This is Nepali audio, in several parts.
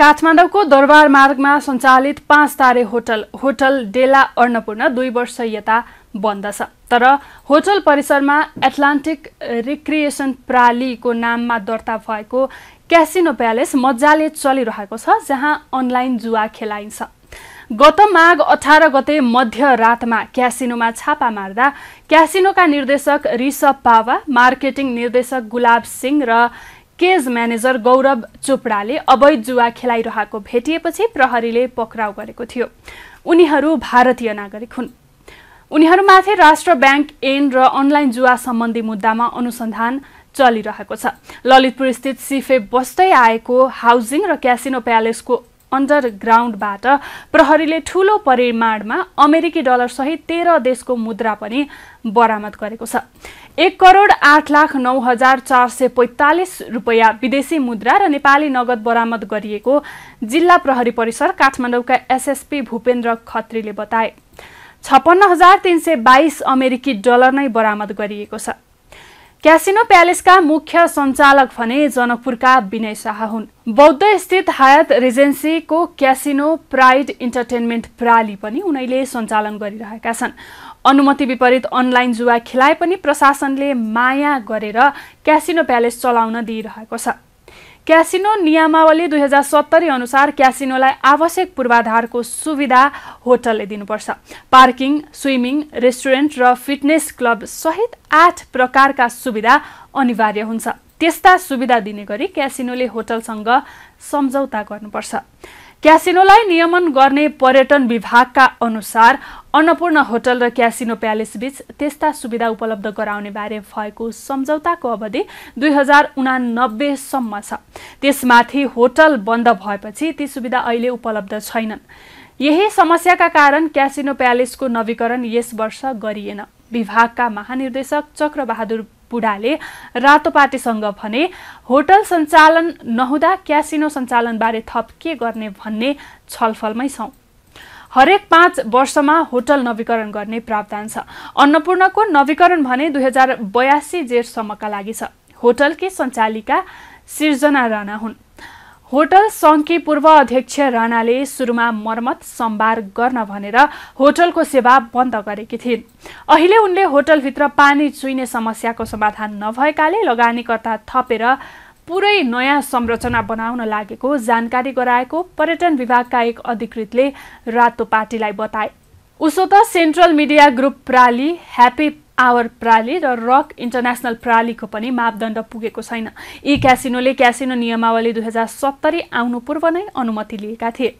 काठमाडौँको दरबार मार्गमा सञ्चालित पाँच तारे होटल होटल डेला अन्नपूर्ण दुई वर्ष यता बन्द छ तर होटल परिसरमा एटलान्टिक रिक्रिएसन प्रालीको नाममा दर्ता भएको क्यासिनो प्यालेस मजाले चलिरहेको छ जहाँ अनलाइन जुवा खेलाइन्छ गत माघ अठार गते मध्यरातमा क्यासिनोमा छापा मार्दा क्यासिनोका निर्देशक ऋषभ पावा मार्केटिङ निर्देशक गुलाब सिंह र केज म्यानेजर गौरव चोपडाले अवैध जुवा खेलाइरहेको भेटिएपछि प्रहरीले पक्राउ गरेको थियो उनीहरू भारतीय नागरिक हुन् उनीहरूमाथि राष्ट्र ब्याङ्क एन र अनलाइन जुवा सम्बन्धी मुद्दामा अनुसन्धान चलिरहेको छ ललितपुर स्थित सिफे बस्दै आएको हाउसिङ र क्यासिनो प्यालेसको अन्डरग्राउन्डबाट प्रहरीले ठूलो परिमाणमा अमेरिकी डलरसहित तेह्र देशको मुद्रा पनि बरामद गरेको छ एक करोड आठ लाख नौ हजार चार सय पैँतालिस रुपियाँ विदेशी मुद्रा र नेपाली नगद बरामद गरिएको जिल्ला प्रहरी परिसर काठमाडौँका एसएसपी भूपेन्द्र खत्रीले बताए छप्पन्न हजार तिन सय बाइस अमेरिकी डलर नै बरामद गरिएको छ क्यासिनो प्यालेसका मुख्य सञ्चालक भने जनकपुरका विनय शाह हुन् बौद्ध स्थित हायत रेजेन्सीको क्यासिनो प्राइड इन्टरटेनमेन्ट प्राली पनि उनैले सञ्चालन गरिरहेका छन् अनुमति विपरीत अनलाइन जुवा खेलाए पनि प्रशासनले माया गरेर क्यासिनो प्यालेस चलाउन दिइरहेको छ क्यासिनो नियमावली दुई हजार सत्तरी अनुसार क्यासिनोलाई आवश्यक पूर्वाधारको सुविधा होटलले दिनुपर्छ पार्किङ स्विमिङ रेस्टुरेन्ट र फिटनेस क्लब सहित आठ प्रकारका सुविधा अनिवार्य हुन्छ त्यस्ता सुविधा दिने गरी क्यासिनोले होटलसँग सम्झौता गर्नुपर्छ क्यासिनोलाई नियमन गर्ने पर्यटन विभागका अनुसार अन्नपूर्ण होटल र क्यासिनो प्यालेसबीच त्यस्ता सुविधा उपलब्ध गराउने बारे भएको सम्झौताको अवधि दुई हजार उनानब्बेसम्म छ त्यसमाथि होटल बन्द भएपछि ती सुविधा अहिले उपलब्ध छैनन् यही समस्याका कारण क्यासिनो प्यालेसको नवीकरण यस वर्ष गरिएन विभागका महानिर्देशक चक्रबहादुर बुढाले रातोपातेसँग भने होटल सञ्चालन नहुँदा क्यासिनो सञ्चालनबारे थप के गर्ने भन्ने छलफलमै छौँ हरेक पाँच वर्षमा होटल नवीकरण गर्ने प्रावधान छ अन्नपूर्णको नवीकरण भने दुई हजार बयासी जेठसम्मका लागि छ होटलकी सञ्चालिका सिर्जना राणा हुन् होटल सङ्घकी पूर्व अध्यक्ष राणाले सुरुमा मर्मत सम्भार गर्न भनेर होटलको सेवा बन्द गरेकी थिइन् अहिले उनले होटलभित्र पानी चुइने समस्याको समाधान नभएकाले लगानीकर्ता थपेर पुरै नयाँ संरचना बनाउन लागेको जानकारी गराएको पर्यटन विभागका एक अधिकृतले रातो पार्टीलाई बताए उसो त सेन्ट्रल मिडिया ग्रुप प्राली ह्याप्पी आवर प्राली र रक इन्टरनेसनल प्रालीको पनि मापदण्ड पुगेको छैन यी क्यासिनोले क्यासिनो नियमावली दुई हजार सत्तरी आउनु पूर्व नै अनुमति लिएका थिए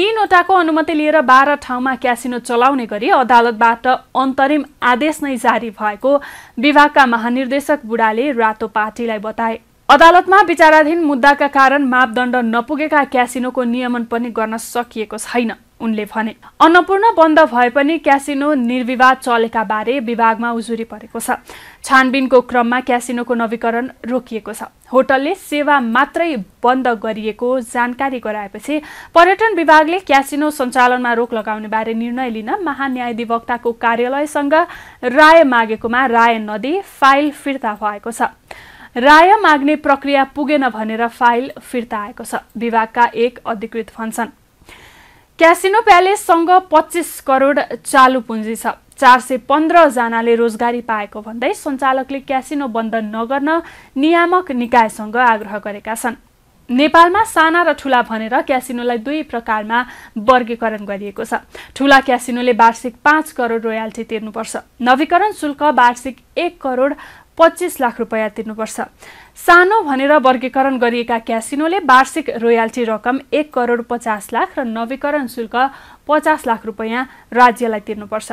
तीनवटाको अनुमति लिएर बाह्र ठाउँमा क्यासिनो चलाउने गरी अदालतबाट अन्तरिम आदेश नै जारी भएको विभागका महानिर्देशक बुढाले रातो पार्टीलाई बताए अदालतमा विचाराधीन मुद्दाका कारण मापदण्ड नपुगेका क्यासिनोको नियमन पनि गर्न सकिएको छैन उनले भने अन्नपूर्ण बन्द भए पनि क्यासिनो निर्विवाद चलेका बारे विभागमा उजुरी परेको छ छानबिनको क्रममा क्यासिनोको नवीकरण रोकिएको छ होटलले सेवा मात्रै बन्द गरिएको जानकारी गराएपछि पर्यटन विभागले क्यासिनो सञ्चालनमा रोक लगाउने बारे निर्णय लिन महान्यायाधिवक्ताको कार्यालयसँग राय मागेकोमा राय नदी फाइल फिर्ता भएको छ राय माग्ने प्रक्रिया पुगेन भनेर फाइल फिर्ता आएको छ विभागका एक अधिकृत भन्छन् क्यासिनो प्यालेससँग पच्चिस करोड चालु पुँजी छ चार सय पन्ध्रजनाले रोजगारी पाएको भन्दै सञ्चालकले क्यासिनो बन्द नगर्न नियामक निकायसँग आग्रह गरेका छन् नेपालमा साना र ठुला भनेर क्यासिनोलाई दुई प्रकारमा वर्गीकरण गरिएको छ ठुला क्यासिनोले वार्षिक पाँच करोड रोयाल्टी तिर्नुपर्छ नवीकरण शुल्क वार्षिक एक करोड पच्चिस लाख रुपियाँ तिर्नुपर्छ सानो भनेर वर्गीकरण गरिएका क्यासिनोले वार्षिक रोयाल्टी रकम एक करोड पचास लाख र नवीकरण शुल्क पचास लाख रुपियाँ राज्यलाई तिर्नुपर्छ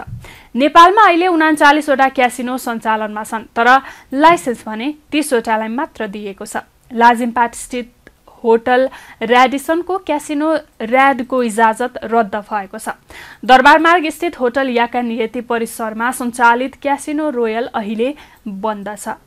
नेपालमा अहिले उनाचालिसवटा क्यासिनो सञ्चालनमा छन् तर लाइसेन्स भने तिसवटालाई मात्र दिएको छ लाजिमपाट स्थित होटल ऱ्याडिसनको क्यासिनो ऱ्याडको इजाजत रद्द भएको छ दरबारमार्ग स्थित होटल याका नियति परिसरमा सञ्चालित क्यासिनो रोयल अहिले बन्द छ